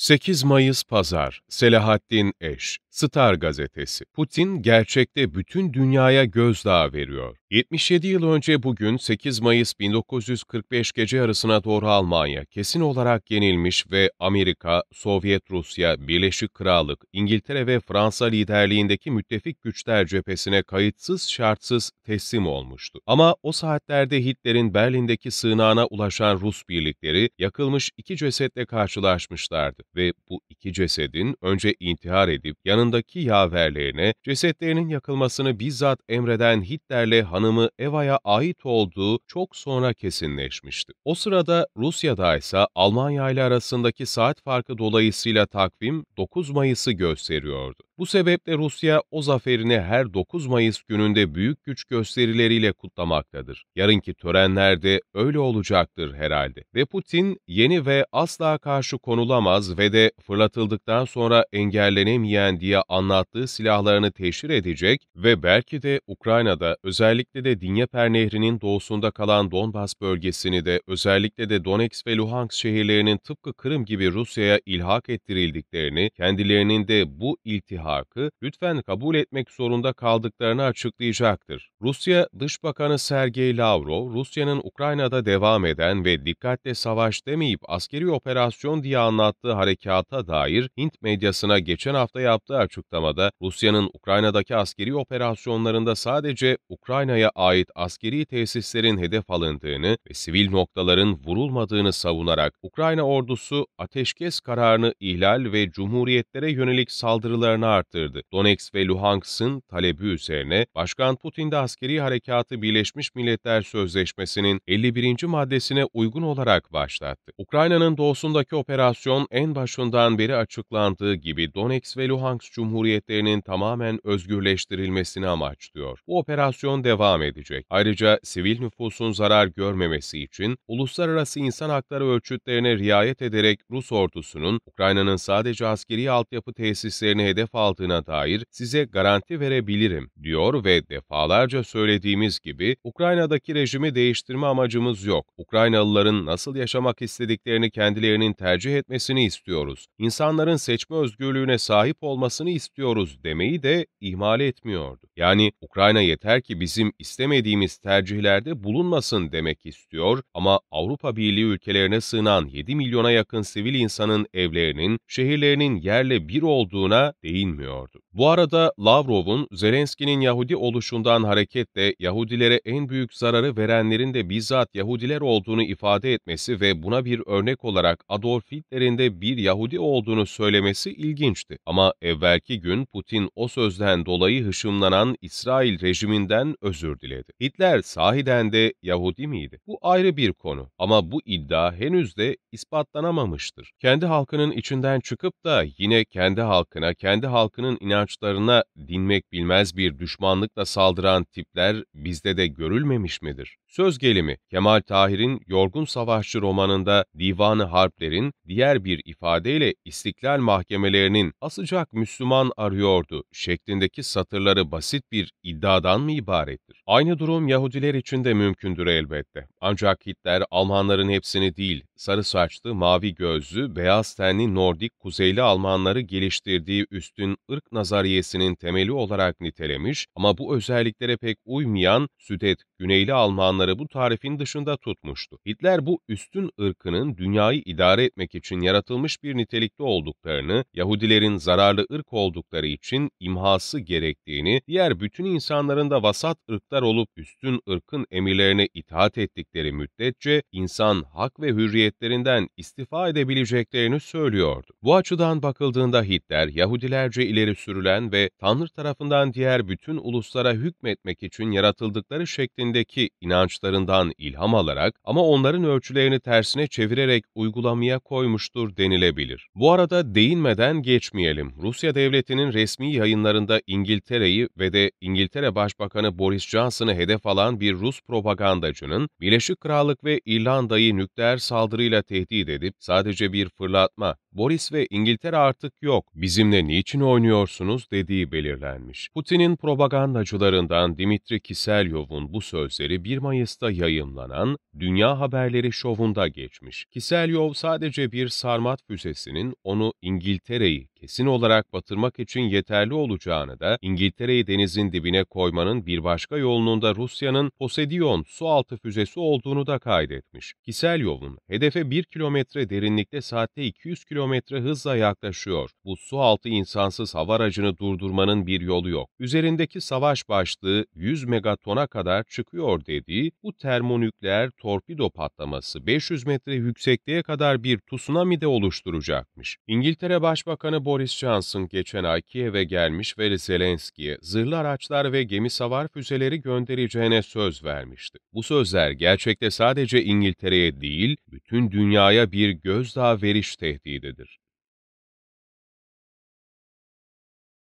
8 Mayıs Pazar, Selahattin Eş, Star Gazetesi. Putin gerçekte bütün dünyaya gözdağı veriyor. 77 yıl önce bugün 8 Mayıs 1945 gece arasına doğru Almanya kesin olarak yenilmiş ve Amerika, Sovyet Rusya, Birleşik Krallık, İngiltere ve Fransa liderliğindeki müttefik güçler cephesine kayıtsız şartsız teslim olmuştu. Ama o saatlerde Hitler'in Berlin'deki sığınağına ulaşan Rus birlikleri yakılmış iki cesetle karşılaşmışlardı ve bu iki cesedin önce intihar edip yanındaki yaverlerine cesetlerinin yakılmasını bizzat emreden Hitler'le hanımı Eva'ya ait olduğu çok sonra kesinleşmişti. O sırada Rusya'da ise Almanya ile arasındaki saat farkı dolayısıyla takvim 9 Mayıs'ı gösteriyordu. Bu sebeple Rusya o zaferini her 9 Mayıs gününde büyük güç gösterileriyle kutlamaktadır. Yarınki törenlerde öyle olacaktır herhalde. Ve Putin yeni ve asla karşı konulamaz ve de fırlatıldıktan sonra engellenemeyen diye anlattığı silahlarını teşhir edecek ve belki de Ukrayna'da özellikle de Dinyeper Nehri'nin doğusunda kalan Donbas bölgesini de özellikle de Donetsk ve Luhansk şehirlerinin tıpkı Kırım gibi Rusya'ya ilhak ettirildiklerini, kendilerinin de bu iltihak halkı lütfen kabul etmek zorunda kaldıklarını açıklayacaktır. Rusya Dış Bakanı Sergey Lavrov, Rusya'nın Ukrayna'da devam eden ve dikkatle savaş demeyip askeri operasyon diye anlattığı harekata dair Hint medyasına geçen hafta yaptığı açıklamada Rusya'nın Ukrayna'daki askeri operasyonlarında sadece Ukrayna'ya ait askeri tesislerin hedef alındığını ve sivil noktaların vurulmadığını savunarak Ukrayna ordusu ateşkes kararını ihlal ve cumhuriyetlere yönelik saldırılarına arttırdı. Donetsk ve Luhansk'ın talebi üzerine Başkan Putin'de askeri harekatı Birleşmiş Milletler Sözleşmesi'nin 51. maddesine uygun olarak başlattı. Ukrayna'nın doğusundaki operasyon en başından beri açıklandığı gibi Donetsk ve Luhansk cumhuriyetlerinin tamamen özgürleştirilmesini amaçlıyor. Bu operasyon devam edecek. Ayrıca sivil nüfusun zarar görmemesi için uluslararası insan hakları ölçütlerine riayet ederek Rus ordusunun Ukrayna'nın sadece askeri altyapı tesislerini hedef aldığı altına dair size garanti verebilirim diyor ve defalarca söylediğimiz gibi Ukrayna'daki rejimi değiştirme amacımız yok. Ukraynalıların nasıl yaşamak istediklerini kendilerinin tercih etmesini istiyoruz. İnsanların seçme özgürlüğüne sahip olmasını istiyoruz demeyi de ihmal etmiyordu. Yani Ukrayna yeter ki bizim istemediğimiz tercihlerde bulunmasın demek istiyor ama Avrupa Birliği ülkelerine sığınan 7 milyona yakın sivil insanın evlerinin, şehirlerinin yerle bir olduğuna değinmiyor bulunmuyordu. Bu arada Lavrov'un Zelenski'nin Yahudi oluşundan hareketle Yahudilere en büyük zararı verenlerin de bizzat Yahudiler olduğunu ifade etmesi ve buna bir örnek olarak Adolf Hitler'in de bir Yahudi olduğunu söylemesi ilginçti. Ama evvelki gün Putin o sözden dolayı hışımlanan İsrail rejiminden özür diledi. Hitler sahiden de Yahudi miydi? Bu ayrı bir konu ama bu iddia henüz de ispatlanamamıştır. Kendi halkının içinden çıkıp da yine kendi halkına, kendi halkının inançlarına inançlarına dinmek bilmez bir düşmanlıkla saldıran tipler bizde de görülmemiş midir? Söz gelimi Kemal Tahir'in Yorgun Savaşçı romanında Divanı Harpler'in diğer bir ifadeyle istiklal mahkemelerinin asacak Müslüman arıyordu şeklindeki satırları basit bir iddiadan mı ibarettir? Aynı durum Yahudiler için de mümkündür elbette. Ancak Hitler Almanların hepsini değil, sarı saçlı, mavi gözlü, beyaz tenli Nordik Kuzeyli Almanları geliştirdiği üstün ırk nazarı nazariyesinin temeli olarak nitelemiş ama bu özelliklere pek uymayan Südet, Güneyli Almanları bu tarifin dışında tutmuştu. Hitler bu üstün ırkının dünyayı idare etmek için yaratılmış bir nitelikte olduklarını, Yahudilerin zararlı ırk oldukları için imhası gerektiğini, diğer bütün insanların da vasat ırklar olup üstün ırkın emirlerine itaat ettikleri müddetçe insan hak ve hürriyetlerinden istifa edebileceklerini söylüyordu. Bu açıdan bakıldığında Hitler, Yahudilerce ileri sürülen görülen ve Tanrı tarafından diğer bütün uluslara hükmetmek için yaratıldıkları şeklindeki inançlarından ilham alarak ama onların ölçülerini tersine çevirerek uygulamaya koymuştur denilebilir. Bu arada değinmeden geçmeyelim. Rusya devletinin resmi yayınlarında İngiltere'yi ve de İngiltere Başbakanı Boris Johnson'ı hedef alan bir Rus propagandacının Birleşik Krallık ve İrlanda'yı nükleer saldırıyla tehdit edip sadece bir fırlatma Boris ve İngiltere artık yok, bizimle niçin oynuyorsunuz dediği belirlenmiş. Putin'in propagandacılarından Dimitri Kiselyov'un bu sözleri 1 Mayıs'ta yayımlanan Dünya Haberleri şovunda geçmiş. Kiselyov sadece bir sarmat füzesinin onu İngiltere'yi kesin olarak batırmak için yeterli olacağını da İngiltere'yi denizin dibine koymanın bir başka yolunun da Rusya'nın Posedion sualtı füzesi olduğunu da kaydetmiş. Kiselyov'un hedefe 1 kilometre derinlikte saatte 200 km kilometre hızla yaklaşıyor. Bu su altı insansız hava aracını durdurmanın bir yolu yok. Üzerindeki savaş başlığı 100 megatona kadar çıkıyor dediği bu termonükleer torpido patlaması 500 metre yüksekliğe kadar bir tsunami de oluşturacakmış. İngiltere Başbakanı Boris Johnson geçen ay Kiev'e gelmiş ve Zelenski'ye zırhlı araçlar ve gemi savar füzeleri göndereceğine söz vermişti. Bu sözler gerçekte sadece İngiltere'ye değil, bütün dünyaya bir gözdağı veriş tehdidi görmektedir.